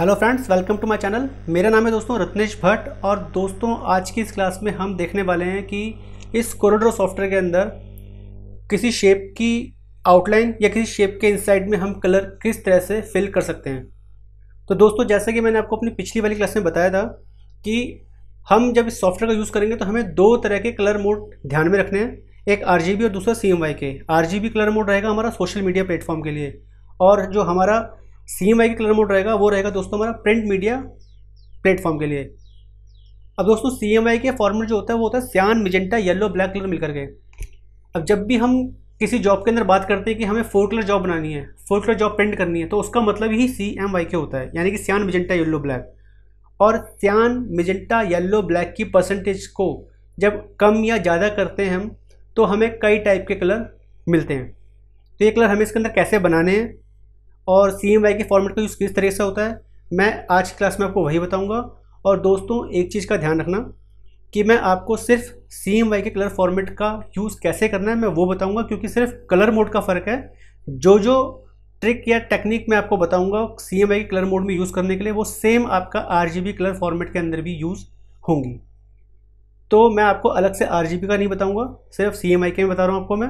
hello friends welcome to my channel मेरा नाम है दोस्तों रत्नेश भट्ट और दोस्तों आज की इस क्लास में हम देखने वाले हैं कि इस कोरोडो सॉफ्टवेयर के अंदर किसी शेप की आउटलाइन या किसी शेप के इनसाइड में हम कलर किस तरह से फिल कर सकते हैं तो दोस्तों जैसा कि मैंने आपको अपनी पिछली वाली क्लास में बताया था कि हम जब इस सॉफ्टवेयर का यूज़ करेंगे तो हमें दो तरह के कलर मोड ध्यान में रखने हैं एक आर और दूसरा सी के आर कलर मोड रहेगा हमारा सोशल मीडिया प्लेटफॉर्म के लिए और जो हमारा सी एम वाई का कलर मोड रहेगा वो रहेगा दोस्तों हमारा प्रिंट मीडिया प्लेटफॉर्म के लिए अब दोस्तों सी एम वाई के फॉर्मेट जो होता है वो होता है सियान मिजेंटा येलो ब्लैक कलर मिलकर के अब जब भी हम किसी जॉब के अंदर बात करते हैं कि हमें फोर कलर जॉब बनानी है फोर कलर जॉब प्रिंट करनी है तो उसका मतलब ही सी एम वाई के होता है यानी कि सियान मिजेंटा येलो ब्लैक और सियान मिजेंटा येलो ब्लैक की परसेंटेज को जब कम या ज़्यादा करते हैं हम तो हमें कई टाइप के कलर मिलते हैं तो ये कलर हमें इसके अंदर कैसे बनाने हैं और सी एम वाई के फॉर्मेट का यूज़ किस तरीके से होता है मैं आज की क्लास में आपको वही बताऊंगा और दोस्तों एक चीज़ का ध्यान रखना कि मैं आपको सिर्फ सी एम वाई के कलर फॉर्मेट का यूज़ कैसे करना है मैं वो बताऊंगा क्योंकि सिर्फ कलर मोड का फ़र्क है जो जो ट्रिक या टेक्निक मैं आपको बताऊंगा सी एम वाई के कलर मोड में यूज़ करने के लिए वो सेम आपका आर कलर फॉर्मेट के अंदर भी यूज़ होंगी तो मैं आपको अलग से आर का नहीं बताऊँगा सिर्फ सी एम आई के में बता रहा हूँ आपको मैं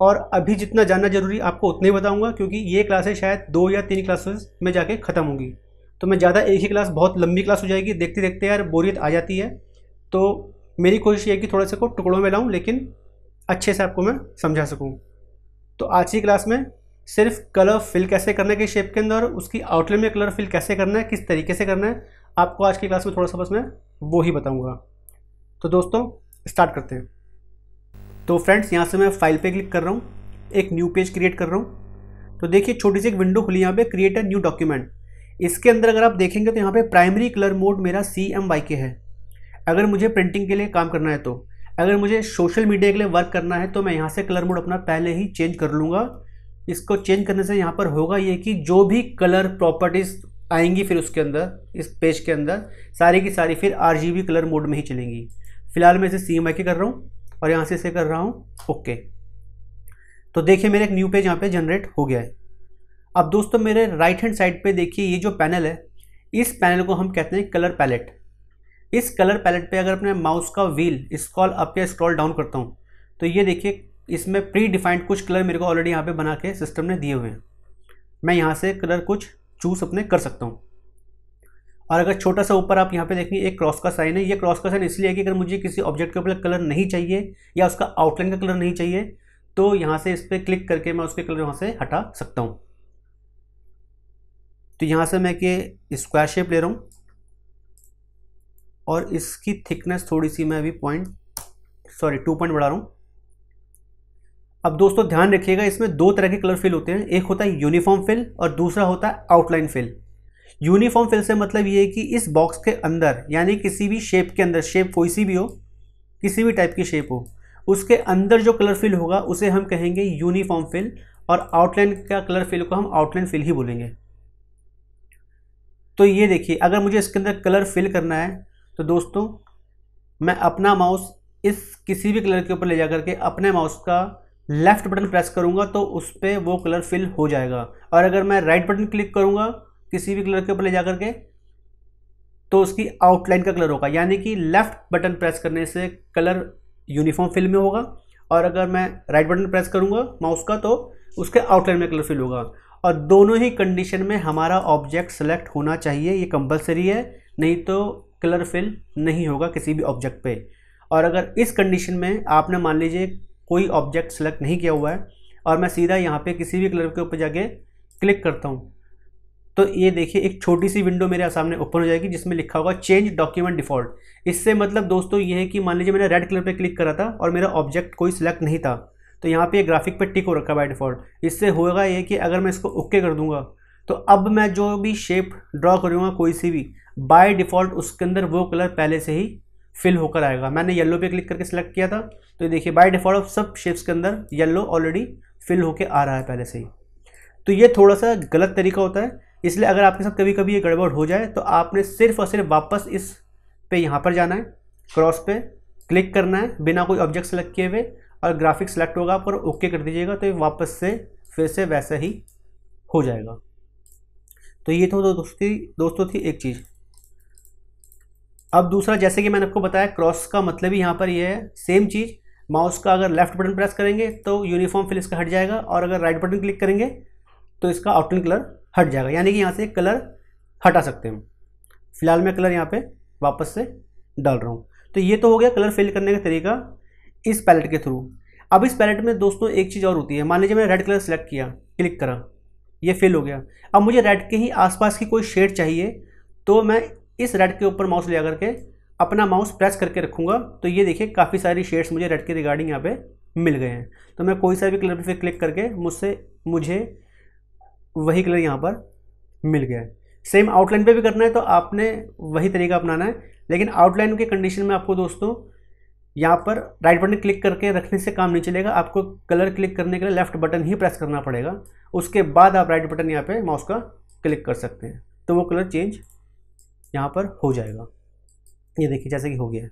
और अभी जितना जानना जरूरी आपको उतना ही बताऊंगा क्योंकि ये क्लासेस शायद दो या तीन क्लासेस में जाके ख़त्म होंगी तो मैं ज़्यादा एक ही क्लास बहुत लंबी क्लास हो जाएगी देखते देखते यार बोरियत आ जाती है तो मेरी कोशिश ये कि थोड़ा सा को टुकड़ों में लाऊं लेकिन अच्छे से आपको मैं समझा सकूं तो आज की क्लास में सिर्फ कलर फिल कैसे करना है किस शेप के अंदर उसकी आउटलाइन में कलर फिल कैसे करना है किस तरीके से करना है आपको आज की क्लास में थोड़ा सा बस मैं वो ही बताऊँगा तो दोस्तों स्टार्ट करते हैं तो फ्रेंड्स यहाँ से मैं फाइल पे क्लिक कर रहा हूँ एक न्यू पेज क्रिएट कर रहा हूँ तो देखिए छोटी सी एक विंडो खुली यहाँ पे क्रिएट अ न्यू डॉक्यूमेंट इसके अंदर अगर आप देखेंगे तो यहाँ पे प्राइमरी कलर मोड मेरा सी एम वाई के है अगर मुझे प्रिंटिंग के लिए काम करना है तो अगर मुझे सोशल मीडिया के लिए वर्क करना है तो मैं यहाँ से कलर मोड अपना पहले ही चेंज कर लूँगा इसको चेंज करने से यहाँ पर होगा ये कि जो भी कलर प्रॉपर्टीज़ आएंगी फिर उसके अंदर इस पेज के अंदर सारी की सारी फिर आर कलर मोड में ही चलेंगी फिलहाल मैं इसे सी एम वाई के कर रहा हूँ और यहाँ से इसे कर रहा हूँ ओके तो देखिए मेरे एक न्यू पेज यहाँ पे जनरेट हो गया है अब दोस्तों मेरे राइट हैंड साइड पे देखिए ये जो पैनल है इस पैनल को हम कहते हैं कलर पैलेट इस कलर पैलेट पे अगर अपने माउस का व्हील स्क्रॉल अप या स्क्रॉल डाउन करता हूँ तो ये देखिए इसमें प्री डिफाइंड कुछ कलर मेरे को ऑलरेडी यहाँ पर बना के सिस्टम ने दिए हुए हैं मैं यहाँ से कलर कुछ चूज़ अपने कर सकता हूँ और अगर छोटा सा ऊपर आप यहाँ पे देखेंगे एक क्रॉस का साइन है ये क्रॉस का साइन इसलिए है कि अगर मुझे किसी ऑब्जेक्ट के ऊपर कलर नहीं चाहिए या उसका आउटलाइन का कलर नहीं चाहिए तो यहाँ से इस पर क्लिक करके मैं उसके कलर वहाँ से हटा सकता हूँ तो यहाँ से मैं कि स्क्वायर शेप ले रहा हूँ और इसकी थिकनेस थोड़ी सी मैं अभी पॉइंट सॉरी टू पॉइंट बढ़ा रहा हूँ अब दोस्तों ध्यान रखिएगा इसमें दो तरह के कलर फिल होते हैं एक होता है यूनिफॉर्म फिल और दूसरा होता है आउटलाइन फिल यूनिफॉर्म फिल से मतलब ये है कि इस बॉक्स के अंदर यानी किसी भी शेप के अंदर शेप कोई सी भी हो किसी भी टाइप की शेप हो उसके अंदर जो कलर फिल होगा उसे हम कहेंगे यूनिफॉर्म फिल और आउटलाइन का कलर फिल को हम आउटलाइन फिल ही बोलेंगे तो ये देखिए अगर मुझे इसके अंदर कलर फिल करना है तो दोस्तों मैं अपना माउस इस किसी भी कलर के ऊपर ले जा करके अपने माउस का लेफ़्ट बटन प्रेस करूँगा तो उस पर वो कलर फिल हो जाएगा और अगर मैं राइट बटन क्लिक करूंगा किसी भी कलर के ऊपर ले जा करके तो उसकी आउटलाइन का कलर होगा यानी कि लेफ़्ट बटन प्रेस करने से कलर यूनिफॉर्म फिल में होगा और अगर मैं राइट बटन प्रेस करूँगा माउस का तो उसके आउटलाइन में कलर फिल होगा और दोनों ही कंडीशन में हमारा ऑब्जेक्ट सेलेक्ट होना चाहिए ये कंपलसरी है नहीं तो कलर फिल नहीं होगा किसी भी ऑब्जेक्ट पे और अगर इस कंडीशन में आपने मान लीजिए कोई ऑब्जेक्ट सेलेक्ट नहीं किया हुआ है और मैं सीधा यहाँ पे किसी भी कलर के ऊपर जाके क्लिक करता हूँ तो ये देखिए एक छोटी सी विंडो मेरे सामने ओपन हो जाएगी जिसमें लिखा होगा चेंज डॉक्यूमेंट डिफॉल्ट इससे मतलब दोस्तों ये है कि मान लीजिए मैंने रेड कलर पे क्लिक करा था और मेरा ऑब्जेक्ट कोई सिलेक्ट नहीं था तो यहाँ पे ग्राफिक पे टिक हो रखा बाय डिफ़ॉल्ट इससे होगा ये कि अगर मैं इसको ओके कर दूंगा तो अब मैं जो भी शेप ड्रॉ करूँगा कोई सी भी बाय डिफ़ॉल्ट उसके अंदर वो कलर पहले से ही फिल होकर आएगा मैंने येल्लो पर क्लिक करके सेलेक्ट किया था तो ये देखिए बाय डिफ़ॉल्ट सब शेप्स के अंदर येल्लो ऑलरेडी फिल होकर आ रहा है पहले से ही तो ये थोड़ा सा गलत तरीका होता है इसलिए अगर आपके साथ कभी कभी ये गड़बड़ हो जाए तो आपने सिर्फ और सिर्फ वापस इस पे यहाँ पर जाना है क्रॉस पे क्लिक करना है बिना कोई ऑब्जेक्ट सेलेक्ट किए हुए और ग्राफिक सेलेक्ट होगा आप ओके कर दीजिएगा तो ये वापस से फिर से वैसा ही हो जाएगा तो ये तो दोस्ती दोस्तों थी एक चीज़ अब दूसरा जैसे कि मैंने आपको बताया क्रॉस का मतलब ही यहाँ पर ये है सेम चीज़ माउस का अगर लेफ्ट बटन प्रेस करेंगे तो यूनिफॉर्म फिल इसका हट जाएगा और अगर राइट बटन क्लिक करेंगे तो इसका आउटन कलर हट जाएगा यानी कि यहाँ से कलर हटा सकते हैं फिलहाल मैं कलर यहाँ पे वापस से डाल रहा हूँ तो ये तो हो गया कलर फिल करने का तरीका इस पैलेट के थ्रू अब इस पैलेट में दोस्तों एक चीज़ और होती है मान लीजिए मैंने रेड कलर सेलेक्ट किया क्लिक करा ये फिल हो गया अब मुझे रेड के ही आसपास की कोई शेड चाहिए तो मैं इस रेड के ऊपर माउस ले करके अपना माउस प्रेस करके रखूँगा तो ये देखिए काफ़ी सारी शेड्स मुझे रेड के रिगार्डिंग यहाँ पर मिल गए हैं तो मैं कोई सा भी कलर पर क्लिक करके मुझसे मुझे वही कलर यहाँ पर मिल गया है सेम आउटलाइन पे भी करना है तो आपने वही तरीका अपनाना है लेकिन आउटलाइन के कंडीशन में आपको दोस्तों यहाँ पर राइट बटन क्लिक करके रखने से काम नहीं चलेगा आपको कलर क्लिक करने के लिए लेफ्ट बटन ही प्रेस करना पड़ेगा उसके बाद आप राइट बटन यहाँ पे माउस का क्लिक कर सकते हैं तो वो कलर चेंज यहाँ पर हो जाएगा ये देखिए जैसे कि हो गया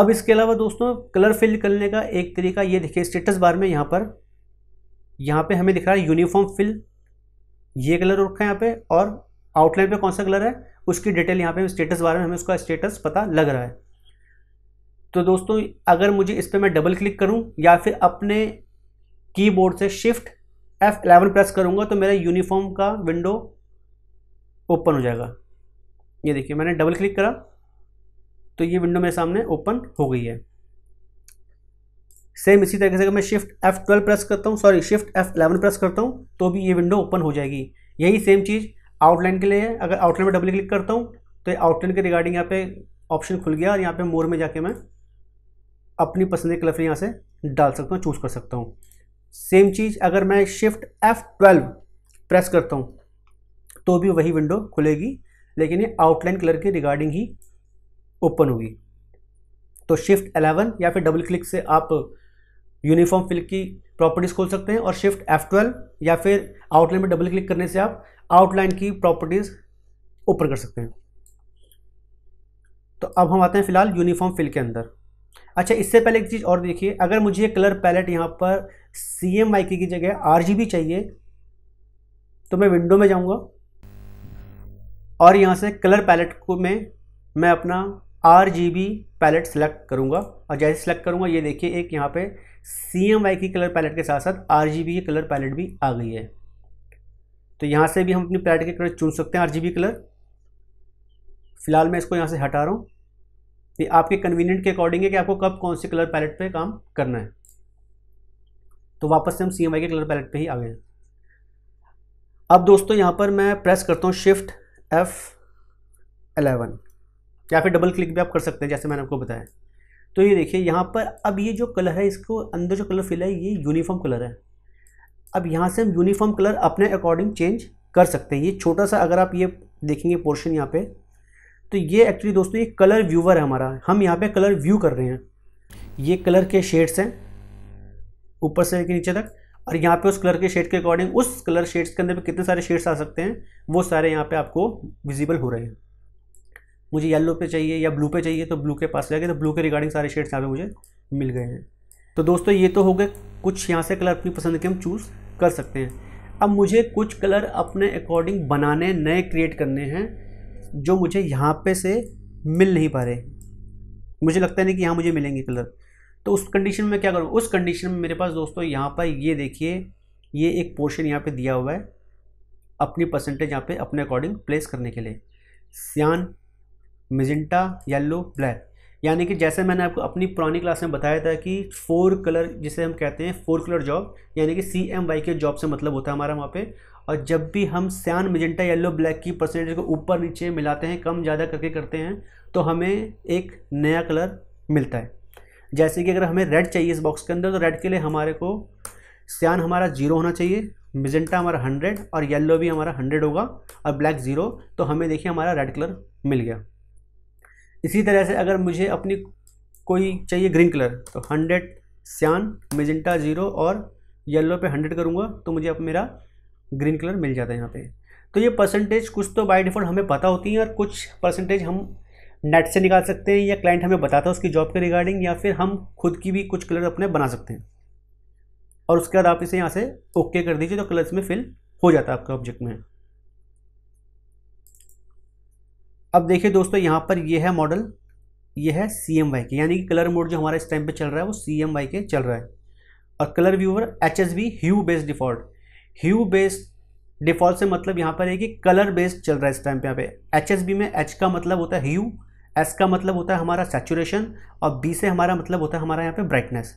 अब इसके अलावा दोस्तों कलर फिल करने का एक तरीका ये देखिए स्टेटस बार में यहाँ पर यहाँ पे हमें दिख रहा है यूनिफॉर्म फिल ये कलर रखा है यहाँ पे और आउटलाइन पे कौन सा कलर है उसकी डिटेल यहाँ पे स्टेटस बारे में हमें उसका स्टेटस पता लग रहा है तो दोस्तों अगर मुझे इस पर मैं डबल क्लिक करूँ या फिर अपने कीबोर्ड से शिफ्ट एफ एलेवन प्रेस करूँगा तो मेरा यूनिफॉर्म का विंडो ओपन हो जाएगा ये देखिए मैंने डबल क्लिक करा तो ये विंडो मेरे सामने ओपन हो गई है सेम इसी तरीके से अगर मैं शिफ्ट एफ ट्वेल्व प्रेस करता हूँ sorry shift F eleven press करता हूँ तो भी ये विंडो ओपन हो जाएगी यही सेम चीज़ आउटलाइन के लिए है अगर आउटलाइन में डबल क्लिक करता हूँ तो ये आउटलाइन के रिगार्डिंग यहाँ पे ऑप्शन खुल गया और यहाँ पे मोर में जाके मैं अपनी पसंद के कलर यहाँ से डाल सकता हूँ चूज़ कर सकता हूँ सेम चीज़ अगर मैं शिफ्ट एफ ट्वेल्व प्रेस करता हूँ तो भी वही विंडो खुलेगी लेकिन ये आउटलाइन कलर के रिगार्डिंग ही ओपन होगी तो शिफ्ट एलेवन या फिर डबल क्लिक से आप यूनिफॉर्म फिल की प्रॉपर्टीज खोल सकते हैं और शिफ्ट एफ ट्वेल्व या फिर आउटलाइन में डबल क्लिक करने से आप आउटलाइन की प्रॉपर्टीज ओपन कर सकते हैं तो अब हम आते हैं फिलहाल यूनिफॉर्म फिल के अंदर अच्छा इससे पहले एक चीज़ और देखिए अगर मुझे कलर पैलेट यहाँ पर सी एम आई की जगह आर जी बी चाहिए तो मैं विंडो में जाऊँगा और यहाँ से कलर पैलेट को मैं मैं अपना R G B palette select करूँगा और जैसे सेलेक्ट करूँगा ये देखिए एक यहाँ पे सी एम वाई की कलर पैलेट के साथ साथ आर जी बी की कलर पैलेट भी आ गई है तो यहाँ से भी हम अपनी पैलेट के कलर चुन सकते हैं आर जी बी कलर फ़िलहाल मैं इसको यहाँ से हटा रहा हूँ ये आपके कन्वीनियंट के अकॉर्डिंग है कि आपको कब कौन से कलर पैलेट पे काम करना है तो वापस से हम सी एम आई के कलर पैलेट पे ही आ गए अब दोस्तों यहाँ पर मैं प्रेस करता हूँ शिफ्ट एफ़ एलेवन या फिर डबल क्लिक भी आप कर सकते हैं जैसे मैंने आपको बताया तो ये देखिए यहाँ पर अब ये जो कलर है इसको अंदर जो कलर फिल है ये यूनिफॉर्म कलर है अब यहाँ से हम यूनिफॉर्म कलर अपने अकॉर्डिंग चेंज कर सकते हैं ये छोटा सा अगर आप ये देखेंगे पोर्शन यहाँ पे तो ये एक्चुअली दोस्तों ये कलर व्यूवर है हमारा हम यहाँ पे कलर व्यू कर रहे हैं ये कलर के शेड्स हैं ऊपर से लेकर नीचे तक और यहाँ पे उस कलर के शेड के अकॉर्डिंग उस कलर शेड्स के अंदर कितने सारे शेड्स आ सकते हैं वो सारे यहाँ पे आपको विजिबल हो रहे हैं मुझे येलो पे चाहिए या ब्लू पे चाहिए तो ब्लू के पास जाके तो ब्लू के रिगार्डिंग सारे शेड्स यहाँ पे मुझे मिल गए हैं तो दोस्तों ये तो हो गए कुछ यहाँ से कलर अपनी पसंद के हम चूज़ कर सकते हैं अब मुझे कुछ कलर अपने अकॉर्डिंग बनाने नए क्रिएट करने हैं जो मुझे यहाँ पे से मिल नहीं पा रहे मुझे लगता है नहीं कि यहाँ मुझे मिलेंगे कलर तो उस कंडीशन में क्या करूँ उस कंडीशन में मेरे पास दोस्तों यहाँ पर ये देखिए ये एक पोर्शन यहाँ पे दिया हुआ है अपनी परसेंटेज यहाँ पे अपने अकॉर्डिंग प्लेस करने के लिए सियान मिजेंटा येलो ब्लैक यानी कि जैसे मैंने आपको अपनी पुरानी क्लास में बताया था कि फोर कलर जिसे हम कहते हैं फोर कलर जॉब यानी कि सी एम वाई के जॉब से मतलब होता है हमारा वहाँ पे और जब भी हम सियान मिजेंटा येलो ब्लैक की परसेंटेज को ऊपर नीचे मिलाते हैं कम ज़्यादा करके करते हैं तो हमें एक नया कलर मिलता है जैसे कि अगर हमें रेड चाहिए इस बॉक्स के अंदर तो रेड के लिए हमारे को सियान हमारा जीरो होना चाहिए मिजेंटा हमारा हंड्रेड और येल्लो भी हमारा हंड्रेड होगा और ब्लैक ज़ीरो तो हमें देखिए हमारा रेड कलर मिल गया इसी तरह से अगर मुझे अपनी कोई चाहिए ग्रीन कलर तो हंड्रेड सियान मेजेंटा ज़ीरो और येलो पे हंड्रेड करूँगा तो मुझे अब मेरा ग्रीन कलर मिल जाता है यहाँ पे तो ये परसेंटेज कुछ तो बाय डिफ़ॉल्ट हमें पता होती हैं और कुछ परसेंटेज हम नेट से निकाल सकते हैं या क्लाइंट हमें बताता है उसकी जॉब के रिगार्डिंग या फिर हम खुद की भी कुछ कलर अपने बना सकते हैं और उसके बाद आप इसे यहाँ से ओके कर दीजिए तो कलर्स में फिल हो जाता है आपका ऑब्जेक्ट में अब देखिए दोस्तों यहाँ पर ये है मॉडल ये है सी एम वाई के यानी कि कलर मोड जो हमारा इस टाइम पे चल रहा है वो सी एम वाई के चल रहा है और colour viewer H S B hue based default hue based default से मतलब यहाँ पर है कि कलर बेस्ड चल रहा है इस टाइम पे यहाँ पे एच एस बी में एच का मतलब होता है ह्यू एस का मतलब होता है हमारा सेचुरेशन और बी से हमारा मतलब होता है हमारा यहाँ पे ब्राइटनेस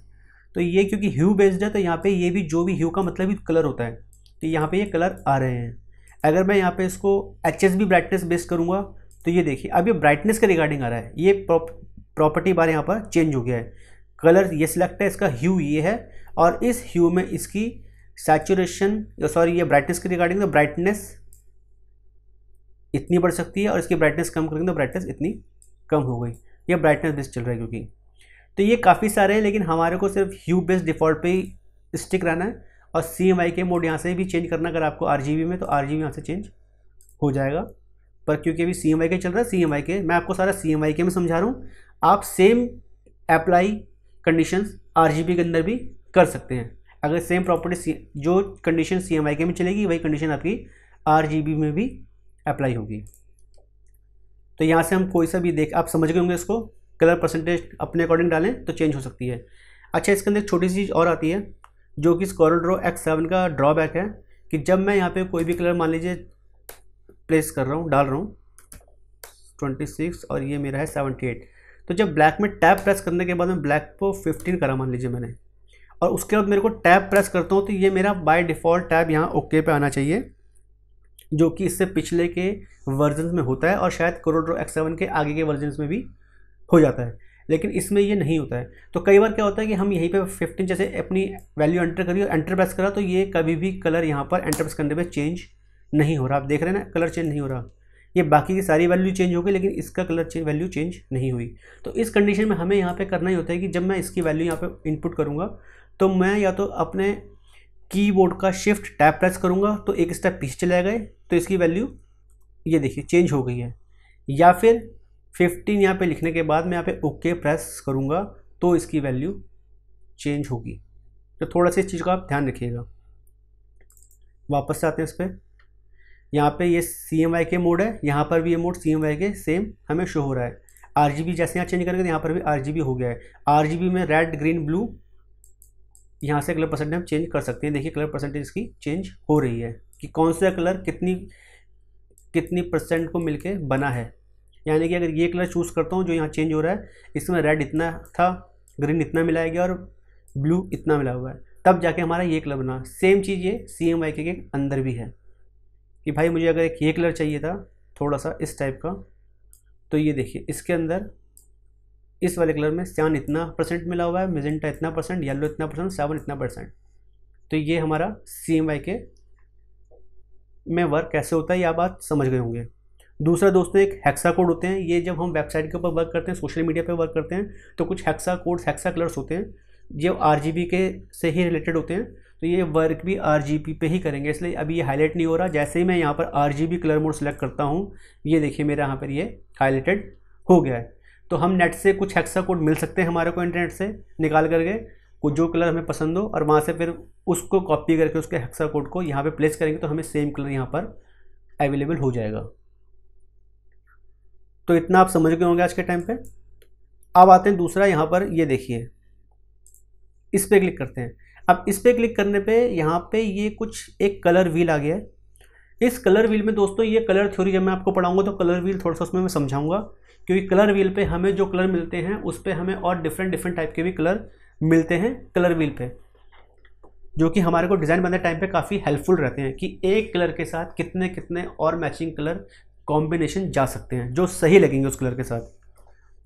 तो ये क्योंकि ह्यू बेस्ड है तो यहाँ पे ये भी जो भी ह्यू का मतलब ही कलर होता है तो यहाँ पे ये कलर आ रहे हैं अगर मैं यहाँ पे इसको H S B brightness based करूँगा तो ये देखिए अब ये ब्राइटनेस के रिगार्डिंग आ रहा है ये प्रॉपर्टी बार यहाँ पर चेंज हो गया है कलर ये सिलेक्ट है इसका ह्यू ये है और इस ह्यू में इसकी सैचुरेशन सॉरी ये ब्राइटनेस के रिगार्डिंग तो ब्राइटनेस इतनी बढ़ सकती है और इसकी ब्राइटनेस कम करेंगे तो ब्राइटनेस इतनी कम हो गई ये ब्राइटनेस बेस्ट चल रहा है क्योंकि तो ये काफ़ी सारे हैं लेकिन हमारे को सिर्फ ह्यू बेस्ड डिफ़ॉल्ट पे ही स्टिक रहना है और सी के मोड यहाँ से भी चेंज करना अगर आपको आर में तो आर जी यहाँ से चेंज हो जाएगा पर क्योंकि अभी सी एम आई के चल रहा है सी एम आई के मैं आपको सारा सी एम आई के में समझा रहा हूँ आप same apply condition R G B के अंदर भी कर सकते हैं अगर सेम प्रॉपर्टी जो कंडीशन सी एम आई के में चलेगी वही कंडीशन आपकी आर जी बी में भी अप्लाई होगी तो यहाँ से हम कोई सा भी देख आप समझ गए होंगे इसको कलर परसेंटेज अपने अकॉर्डिंग डालें तो चेंज हो सकती है अच्छा इसके अंदर एक छोटी सी चीज़ और आती है जो कि स्कॉरल ड्रो एक्स सेवन का ड्रॉबैक है कि जब मैं यहाँ पे कोई भी कलर मान लीजिए प्लेस कर रहा हूँ डाल रहा हूँ ट्वेंटी सिक्स और ये मेरा है सेवेंटी एट तो जब ब्लैक में टैप प्रेस करने के बाद मैं ब्लैक को फिफ्टीन करा मान लीजिए मैंने और उसके बाद मेरे को टैप प्रेस करता हूँ तो ये मेरा बाय डिफ़ॉल्ट टैब यहाँ ओके पे आना चाहिए जो कि इससे पिछले के वर्जन में होता है और शायद करोड्रो एक्स सेवन के आगे के वर्जन में भी हो जाता है लेकिन इसमें ये नहीं होता है तो कई बार क्या होता है कि हम यहीं पे 15 जैसे अपनी वैल्यू एंटर करी और एंटर प्रेस करा तो ये कभी भी कलर यहाँ पर एंटर प्रेस करने पे चेंज नहीं हो रहा आप देख रहे हैं ना कलर चेंज नहीं हो रहा ये बाकी की सारी वैल्यू चेंज हो गई लेकिन इसका कलर चेंज वैल्यू चेंज नहीं हुई तो इस कंडीशन में हमें यहाँ पे करना ही होता है कि जब मैं इसकी वैल्यू यहाँ पे इनपुट करूँगा तो मैं या तो अपने कीबोर्ड का शिफ्ट टैप प्रेस करूँगा तो एक स्टेप पीछे चला गए तो इसकी वैल्यू ये देखिए चेंज हो गई है या फिर फिफ्टीन यहाँ पर लिखने के बाद मैं यहाँ पे ओके प्रेस करूँगा तो इसकी वैल्यू चेंज होगी तो थोड़ा सा इस चीज़ का आप ध्यान रखिएगा वापस आते हैं इस पर यहाँ पे ये C M Y K mode है यहाँ पर भी ये mode C M Y K same हमें शो हो रहा है आर जी बी जैसे यहाँ चेंज करेंगे तो यहाँ पर भी आर जी बी हो गया है आर जी बी में रेड ग्रीन ब्लू यहाँ से कलर परसेंटेज हम चेंज कर सकते हैं देखिए कलर परसेंटेज इसकी चेंज हो रही है कि कौन सा कलर कितनी कितनी परसेंट को मिलके बना है यानी कि अगर ये कलर चूज़ करता हूँ जो यहाँ चेंज हो रहा है इसमें रेड इतना था ग्रीन इतना मिलाया गया और ब्लू इतना मिला हुआ है तब जाके हमारा ये कलर बना सेम चीज़ ये सी एम वाई के अंदर भी है कि भाई मुझे अगर एक ये कलर चाहिए था थोड़ा सा इस टाइप का तो ये देखिए इसके अंदर इस वाले कलर में सियान इतना परसेंट मिला हुआ है मेजेंटा इतना परसेंट येलो इतना परसेंट सावन इतना परसेंट तो ये हमारा सी एम वाई के में वर्क कैसे होता है ये आप समझ गए होंगे दूसरा दोस्तों एक हेक्सा कोड होते हैं ये जब हम वेबसाइट के ऊपर वर्क करते हैं सोशल मीडिया पे वर्क करते हैं तो कुछ हेक्सा कोड्स हेक्सा कलर्स होते हैं जो आर के से ही रिलेटेड होते हैं तो ये वर्क भी आर पे ही करेंगे इसलिए अभी ये हाईलाइट नहीं हो रहा जैसे ही मैं यहाँ पर आर कलर मोड सेलेक्ट करता हूँ ये देखिए मेरा यहाँ पर ये हाईलाइटेड हो गया है तो हम नेट से कुछ हेक्सा कोड मिल सकते हैं हमारे को इंटरनेट से निकाल करके कुछ जो कलर हमें पसंद हो और वहाँ से फिर उसको कॉपी करके उसके हेक्सा कोड को यहाँ पे प्लेस करेंगे तो हमें सेम कलर यहाँ पर अवेलेबल हो जाएगा तो इतना आप समझ गए होंगे आज के टाइम पे अब आते हैं दूसरा यहाँ पर ये देखिए इस पर क्लिक करते हैं अब इस पर क्लिक करने पे यहाँ पे ये कुछ एक कलर व्हील आ गया है इस कलर व्हील में दोस्तों ये कलर थ्योरी जब मैं आपको पढ़ाऊंगा तो कलर व्हील थोड़ा सा उसमें मैं समझाऊंगा क्योंकि कलर व्हील पे हमें जो कलर मिलते हैं उस पर हमें और डिफरेंट डिफरेंट टाइप के भी कलर मिलते हैं कलर व्हील पे जो कि हमारे को डिज़ाइन बनाने टाइम पे काफ़ी हेल्पफुल रहते हैं कि एक कलर के साथ कितने कितने और मैचिंग कलर कॉम्बिनेशन जा सकते हैं जो सही लगेंगे उस कलर के साथ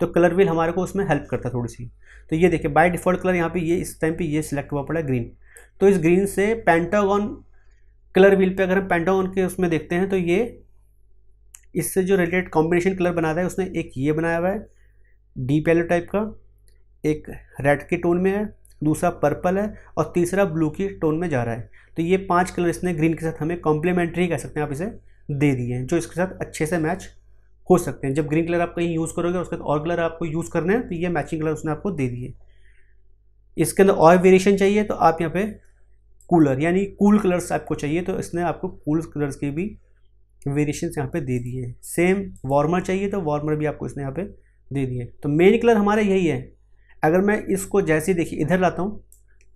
तो कलर व्हील हमारे को उसमें हेल्प करता है थोड़ी सी तो ये देखिए बाय डिफ़ॉल्ट कलर यहाँ पे ये इस टाइम पे ये सिलेक्ट हुआ पड़ा है ग्रीन तो इस ग्रीन से पेंटागॉन कलर व्हील पे अगर हम पेंटागॉन के उसमें देखते हैं तो ये इससे जो रिलेटेड कॉम्बिनेशन कलर बना रहा है उसने एक ये बनाया हुआ है डीप येलो टाइप का एक रेड के टोन में है दूसरा पर्पल है और तीसरा ब्लू की टोन में जा रहा है तो ये पाँच कलर इसने ग्रीन के साथ हमें कॉम्प्लीमेंट्री कह सकते हैं आप इसे दे दिए हैं जो इसके साथ अच्छे से मैच हो सकते हैं जब ग्रीन कलर आप कहीं यूज़ करोगे उसके बाद और कलर आपको यूज़ करना है तो ये मैचिंग कलर उसने आपको दे दिए इसके अंदर और वेरिएशन चाहिए तो आप यहाँ पे कूलर यानी कूल कलर्स आपको चाहिए तो इसने आपको कूल कलर्स के भी वेरिएशन यहाँ पे दे दिए सेम वार्मर चाहिए तो वार्मर भी आपको इसने यहाँ पे दे दिए तो मेन कलर हमारा यही है अगर मैं इसको जैसे देखिए इधर लाता हूँ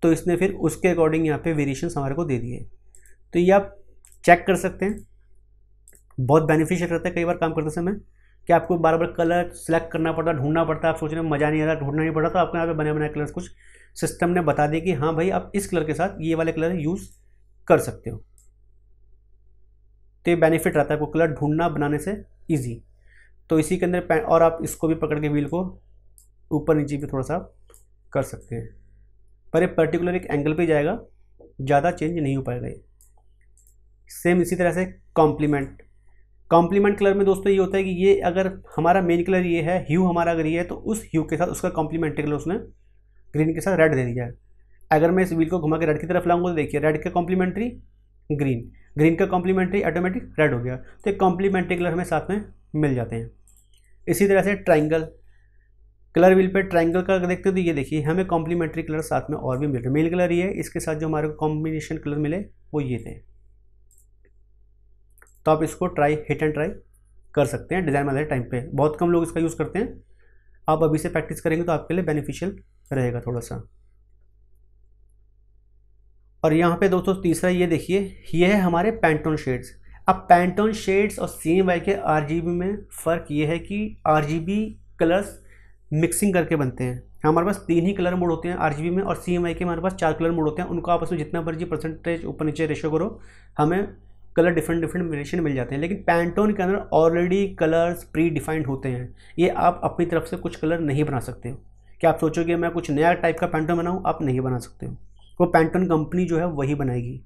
तो इसने फिर उसके अकॉर्डिंग यहाँ पे वेरिएशन हमारे को दे दिए तो ये आप चेक कर सकते हैं बहुत बेनिफिशियल रहता है कई बार काम करते समय कि आपको बार बार कलर सेलेक्ट करना पड़ता ढूंढना पड़ता आप सोचने में मज़ा नहीं आ रहा ढूंढना नहीं पड़ा तो आपको यहाँ पे बने बनाए कलर्स कुछ सिस्टम ने बता दिया कि हाँ भाई आप इस कलर के साथ ये वाले कलर यूज़ कर सकते हो तो ये बेनिफिट रहता है आपको कलर ढूंढना बनाने से ईजी तो इसी के अंदर और आप इसको भी पकड़ के व्हील को ऊपर नीचे भी थोड़ा सा कर सकते हैं पर ये पर्टिकुलर एक एंगल पे जाएगा ज़्यादा चेंज नहीं हो पाएगा ये सेम इसी तरह से कॉम्प्लीमेंट कॉम्प्लीमेंट कलर में दोस्तों ये होता है कि ये अगर हमारा मेन कलर ये है ह्यू हमारा अगर ये है तो उस ह्यू के साथ उसका कॉम्प्लीमेंट्री कलर उसने ग्रीन के साथ रेड दे दिया है अगर मैं इस व्हील को घुमा के रेड की तरफ लाऊंगा तो देखिए रेड का कॉम्प्लीमेंट्री ग्रीन ग्रीन का कॉम्प्लीमेंट्री ऑटोमेटिक रेड हो गया तो एक कॉम्प्लीमेंट्री कलर हमें साथ में मिल जाते हैं इसी तरह से ट्राइंगल कलर व्हील पे ट्राइंगल का देखते हो तो ये देखिए हमें कॉम्प्लीमेंट्री कलर साथ में और भी मिल रहे मेन कलर ये है इसके साथ जो हमारे को कॉम्बिनेशन कलर मिले वो ये थे तो आप इसको ट्राई हिट एंड ट्राई कर सकते हैं डिज़ाइन वाले टाइम पे बहुत कम लोग इसका यूज़ करते हैं आप अभी से प्रैक्टिस करेंगे तो आपके लिए बेनिफिशियल रहेगा थोड़ा सा और यहाँ पे दोस्तों तीसरा ये देखिए ये है हमारे पैंटोन शेड्स अब पैंटोन शेड्स और सी एम वाई के आर में फ़र्क ये है कि आर कलर्स मिक्सिंग करके बनते हैं हमारे पास तीन ही कलर मोड होते हैं आर में और सी एम आई के हमारे पास चार कलर मोड होते हैं उनको आपस में जितना मर्जी परसेंटेज ऊपर नीचे रेशो करो हमें कलर डिफरेंट डिफरेंट वेरिएशन मिल जाते हैं लेकिन पैंटोन के अंदर ऑलरेडी कलर्स प्री डिफाइंड होते हैं ये आप अपनी तरफ से कुछ कलर नहीं बना सकते हो क्या आप सोचोगे मैं कुछ नया टाइप का पैंटोन बनाऊँ आप नहीं बना सकते हो वो पैंटोन कंपनी जो है वही बनाएगी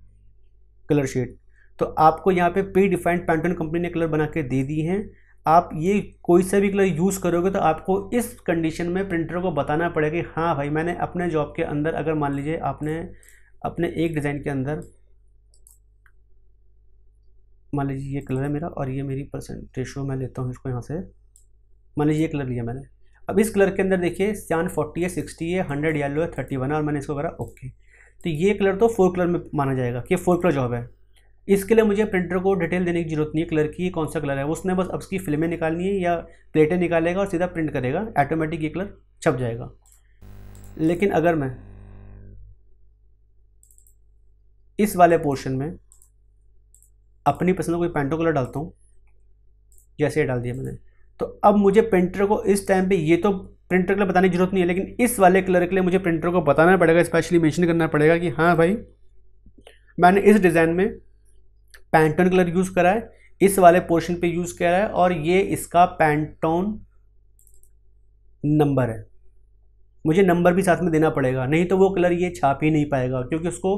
कलर शेड तो आपको यहाँ पे प्री डिफाइंड पैंटोन कंपनी ने कलर बना के दे दी हैं आप ये कोई सा भी कलर यूज़ करोगे तो आपको इस कंडीशन में प्रिंटर को बताना पड़ेगा कि हाँ भाई मैंने अपने जॉब के अंदर अगर मान लीजिए आपने अपने एक डिज़ाइन के अंदर मान लीजिए ये कलर है मेरा और ये मेरी परसेंट रेशो मैं लेता हूँ इसको यहाँ से मान लीजिए ये कलर लिया मैंने अब इस कलर के अंदर देखिए सियान फोर्टी है सिक्सटी है हंड्रेड येलो है थर्टी वन है और मैंने इसको करा ओके तो ये कलर तो फोर कलर में माना जाएगा कि फोर कलर जॉब है इसके लिए मुझे प्रिंटर को डिटेल देने की जरूरत नहीं है कलर की कौन सा कलर है उसने बस अब उसकी फिल्में निकालनी है या प्लेटें निकालेगा और सीधा प्रिंट करेगा ऑटोमेटिक ये कलर छप जाएगा लेकिन अगर मैं इस वाले पोर्शन में अपनी पसंद कोई पेंटो कलर डालता हूँ जैसे ये डाल दिया मैंने तो अब मुझे प्रिंटर को इस टाइम पे ये तो प्रिंटर के लिए बताने की जरूरत नहीं है लेकिन इस वाले कलर के लिए मुझे प्रिंटर को बताना पड़ेगा स्पेशली मेंशन करना पड़ेगा कि हाँ भाई मैंने इस डिज़ाइन में पैंटोन कलर यूज़ करा है इस वाले पोर्शन पे यूज़ करा है और ये इसका पैंटोन नंबर है मुझे नंबर भी साथ में देना पड़ेगा नहीं तो वो कलर ये छाप ही नहीं पाएगा क्योंकि उसको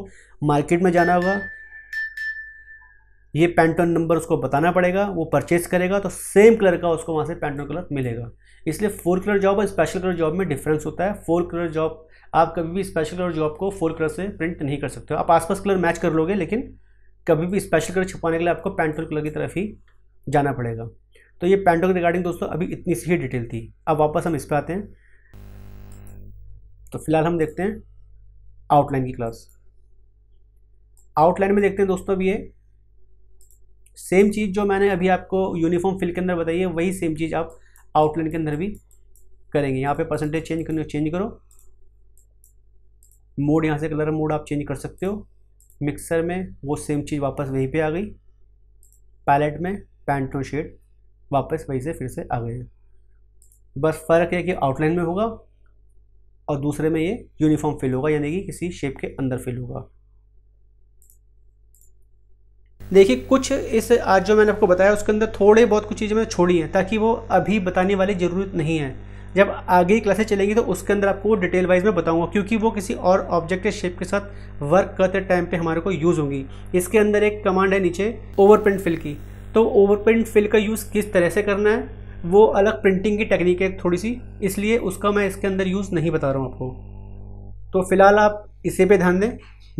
मार्केट में जाना होगा ये पैंटोन नंबर उसको बताना पड़ेगा वो परचेज करेगा तो सेम कलर का उसको वहाँ से पैंटोन कलर मिलेगा इसलिए फोर कलर जॉब और स्पेशल कलर जॉब में डिफरेंस होता है फोर कलर जॉब आप कभी भी स्पेशल कलर जॉब को फोर कलर से प्रिंट नहीं कर सकते आप आसपास कलर मैच कर लोगे लेकिन कभी भी स्पेशल कलर छुपाने के लिए आपको पैंटोन कलर की तरफ ही जाना पड़ेगा तो ये पैंटोन के रिगार्डिंग दोस्तों अभी इतनी सी ही डिटेल थी अब वापस हम इस पर आते हैं तो फिलहाल हम देखते हैं आउटलाइन की क्लास आउटलाइन में देखते हैं दोस्तों अब ये सेम चीज़ जो मैंने अभी आपको यूनिफॉर्म फिल के अंदर बताई है वही सेम चीज़ आप आउटलाइन के अंदर भी करेंगे यहाँ पे परसेंटेज चेंज करने चेंज करो मोड यहाँ से कलर मोड आप चेंज कर सकते हो मिक्सर में वो सेम चीज़ वापस वहीं पे आ गई पैलेट में पैंटो शेड वापस वहीं से फिर से आ गए बस फ़र्क है कि आउटलाइन में होगा और दूसरे में ये यूनिफॉर्म फिल होगा यानी कि किसी शेप के अंदर फिल होगा देखिए कुछ इस आज जो मैंने आपको बताया उसके अंदर थोड़े बहुत कुछ चीज़ें मैंने छोड़ी हैं ताकि वो अभी बताने वाली ज़रूरत नहीं है जब आगे क्लासेस चलेंगी तो उसके अंदर आपको डिटेल वाइज में बताऊंगा क्योंकि वो किसी और ऑब्जेक्ट के शेप के साथ वर्क करते टाइम पे हमारे को यूज़ होंगी इसके अंदर एक कमांड है नीचे ओवर प्रिंट फिल की तो ओवर प्रिंट फिल का यूज़ किस तरह से करना है वो अलग प्रिंटिंग की टेक्निक है थोड़ी सी इसलिए उसका मैं इसके अंदर यूज़ नहीं बता रहा हूँ आपको तो फिलहाल आप इसी पे ध्यान दें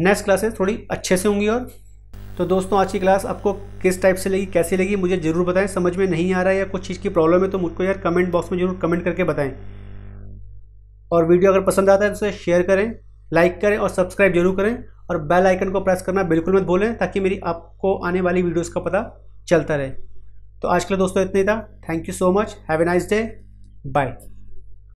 नेक्स्ट क्लासेस थोड़ी अच्छे से होंगी और तो दोस्तों आज की क्लास आपको किस टाइप से लगी कैसी लगी मुझे ज़रूर बताएं समझ में नहीं आ रहा है या कुछ चीज़ की प्रॉब्लम है तो मुझको यार कमेंट बॉक्स में ज़रूर कमेंट करके बताएं और वीडियो अगर पसंद आता है तो उसे शेयर करें लाइक करें और सब्सक्राइब जरूर करें और बेल आइकन को प्रेस करना बिल्कुल मत भूलें ताकि मेरी आपको आने वाली वीडियोज़ का पता चलता रहे तो आज के लिए दोस्तों इतना ही था thank you so much have a nice day bye